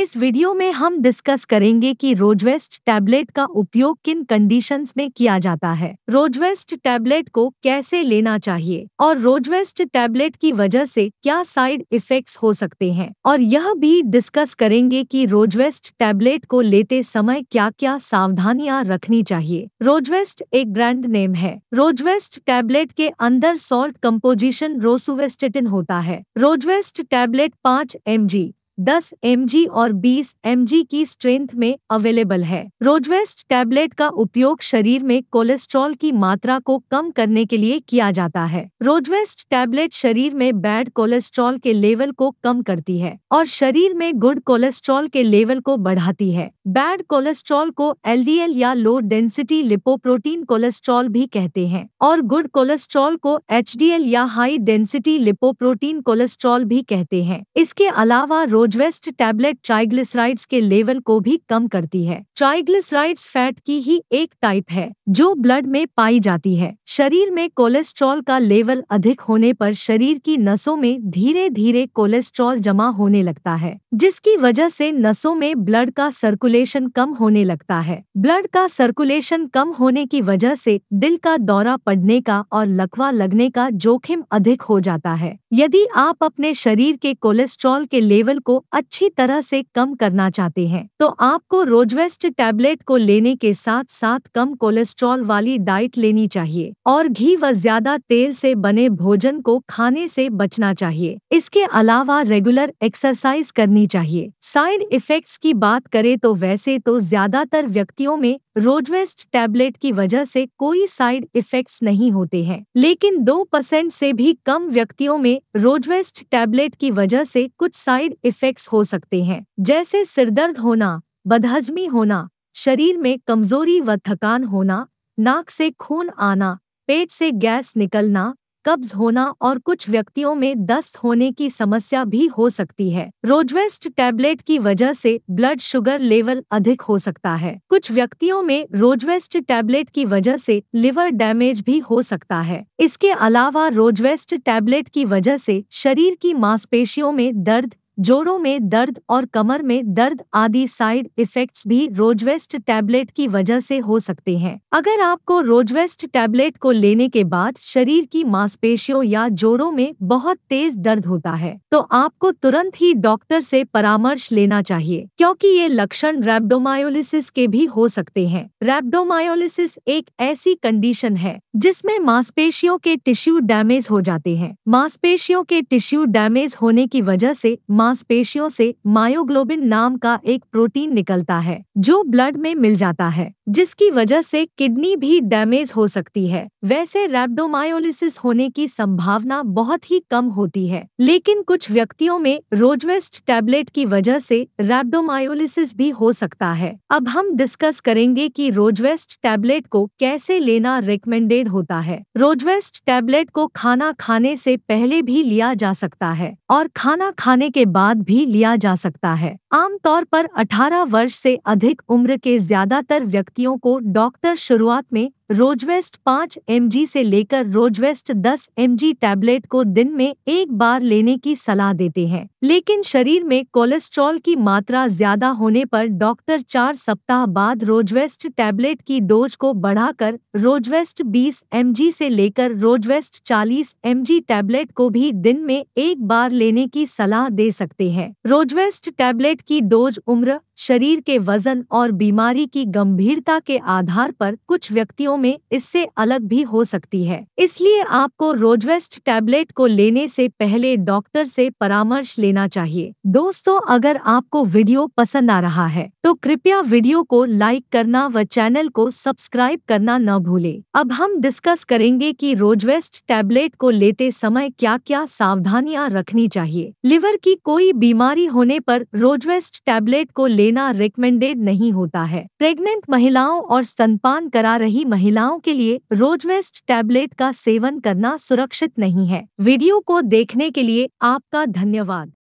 इस वीडियो में हम डिस्कस करेंगे कि रोजवेस्ट टैबलेट का उपयोग किन कंडीशंस में किया जाता है रोजवेस्ट टैबलेट को कैसे लेना चाहिए और रोजवेस्ट टैबलेट की वजह से क्या साइड इफेक्ट्स हो सकते हैं और यह भी डिस्कस करेंगे कि रोजवेस्ट टैबलेट को लेते समय क्या क्या सावधानियां रखनी चाहिए रोजवेस्ट एक ब्रांड नेम है रोजवेस्ट टैबलेट के अंदर सॉल्ट कम्पोजिशन रोसुवेस्टिटिन होता है रोजवेस्ट टैबलेट पाँच एम 10 एम और 20 एम की स्ट्रेंथ में अवेलेबल है रोडवेस्ट टैबलेट का उपयोग शरीर में कोलेस्ट्रॉल की मात्रा को कम करने के लिए किया जाता है रोडवेस्ट टैबलेट शरीर में बैड कोलेस्ट्रॉल के लेवल को कम करती है और शरीर में गुड कोलेस्ट्रॉल के लेवल को बढ़ाती है बैड कोलेस्ट्रॉल को एल या लो डेंसिटी लिपोप्रोटीन कोलेस्ट्रॉल भी कहते हैं और गुड कोलेस्ट्रॉल को एच या हाई डेंसिटी लिपोप्रोटीन कोलेस्ट्रॉल भी कहते हैं इसके अलावा रोड प्रोजवेस्ट टैबलेट ट्राइग्लिसराइड्स के लेवल को भी कम करती है ट्राइग्लिसराइड्स फैट की ही एक टाइप है जो ब्लड में पाई जाती है शरीर में कोलेस्ट्रॉल का लेवल अधिक होने पर शरीर की नसों में धीरे धीरे कोलेस्ट्रॉल जमा होने लगता है जिसकी वजह से नसों में ब्लड का सर्कुलेशन कम होने लगता है ब्लड का सर्कुलेशन कम होने की वजह से दिल का दौरा पड़ने का और लकवा लगने का जोखिम अधिक हो जाता है यदि आप अपने शरीर के कोलेस्ट्रॉल के लेवल को अच्छी तरह से कम करना चाहते हैं तो आपको रोजवेस्ट टैबलेट को लेने के साथ साथ कम कोलेस्ट्रॉल वाली डाइट लेनी चाहिए और घी व ज्यादा तेल से बने भोजन को खाने से बचना चाहिए इसके अलावा रेगुलर एक्सरसाइज करनी चाहिए साइड इफेक्ट्स की बात करें तो वैसे तो ज्यादातर व्यक्तियों में रोडवेस्ट टैबलेट की वजह से कोई साइड इफेक्ट्स नहीं होते हैं लेकिन दो परसेंट से भी कम व्यक्तियों में रोडवेस्ट टैबलेट की वजह से कुछ साइड इफेक्ट्स हो सकते हैं जैसे सिरदर्द होना बदहजमी होना शरीर में कमजोरी व थकान होना नाक से खून आना पेट से गैस निकलना कब्ज होना और कुछ व्यक्तियों में दस्त होने की समस्या भी हो सकती है रोजवेस्ट टैबलेट की वजह से ब्लड शुगर लेवल अधिक हो सकता है कुछ व्यक्तियों में रोजवेस्ट टैबलेट की वजह से लिवर डैमेज भी हो सकता है इसके अलावा रोजवेस्ट टैबलेट की वजह से शरीर की मांसपेशियों में दर्द जोड़ों में दर्द और कमर में दर्द आदि साइड इफेक्ट्स भी रोजवेस्ट टैबलेट की वजह से हो सकते हैं अगर आपको रोजवेस्ट टैबलेट को लेने के बाद शरीर की मांसपेशियों या जोड़ों में बहुत तेज दर्द होता है तो आपको तुरंत ही डॉक्टर से परामर्श लेना चाहिए क्योंकि ये लक्षण रेबडोमायोलिसिस के भी हो सकते हैं रेबडोमायोलिसिस एक ऐसी कंडीशन है जिसमें मांसपेशियों के टिश्यू डैमेज हो जाते हैं मांसपेशियों के टिश्यू डैमेज होने की वजह से मांसपेशियों से मायोग्लोबिन नाम का एक प्रोटीन निकलता है जो ब्लड में मिल जाता है जिसकी वजह से किडनी भी डैमेज हो सकती है वैसे रेबडोमायोलिसिस होने की संभावना बहुत ही कम होती है लेकिन कुछ व्यक्तियों में रोजवेस्ट टैबलेट की वजह से रेबडोमायोलिसिस भी हो सकता है अब हम डिस्कस करेंगे कि रोजवेस्ट टैबलेट को कैसे लेना रिकमेंडेड होता है रोजवेस्ट टैबलेट को खाना खाने से पहले भी लिया जा सकता है और खाना खाने के बाद बाद भी लिया जा सकता है आमतौर पर 18 वर्ष से अधिक उम्र के ज्यादातर व्यक्तियों को डॉक्टर शुरुआत में रोजवेस्ट पाँच एम से लेकर रोजवेस्ट दस एम टैबलेट को दिन में एक बार लेने की सलाह देते हैं लेकिन शरीर में कोलेस्ट्रॉल की मात्रा ज्यादा होने पर डॉक्टर चार सप्ताह बाद रोजवेस्ट टैबलेट की डोज को बढ़ाकर रोजवेस्ट 20 एम से लेकर रोजवेस्ट 40 एम टैबलेट को भी दिन में एक बार लेने की सलाह दे सकते हैं रोजवेस्ट टैबलेट की डोज उम्र शरीर के वजन और बीमारी की गंभीरता के आधार पर कुछ व्यक्तियों में इससे अलग भी हो सकती है इसलिए आपको रोजवेस्ट टैबलेट को लेने से पहले डॉक्टर से परामर्श लेना चाहिए दोस्तों अगर आपको वीडियो पसंद आ रहा है तो कृपया वीडियो को लाइक करना व चैनल को सब्सक्राइब करना न भूले अब हम डिस्कस करेंगे कि रोजवेस्ट टैबलेट को लेते समय क्या क्या सावधानियां रखनी चाहिए लिवर की कोई बीमारी होने पर रोजवेस्ट टैबलेट को ले लेना रिकमेंडेड नहीं होता है प्रेग्नेंट महिलाओं और स्तनपान करा रही महिलाओं के लिए रोजवेस्ट टैबलेट का सेवन करना सुरक्षित नहीं है वीडियो को देखने के लिए आपका धन्यवाद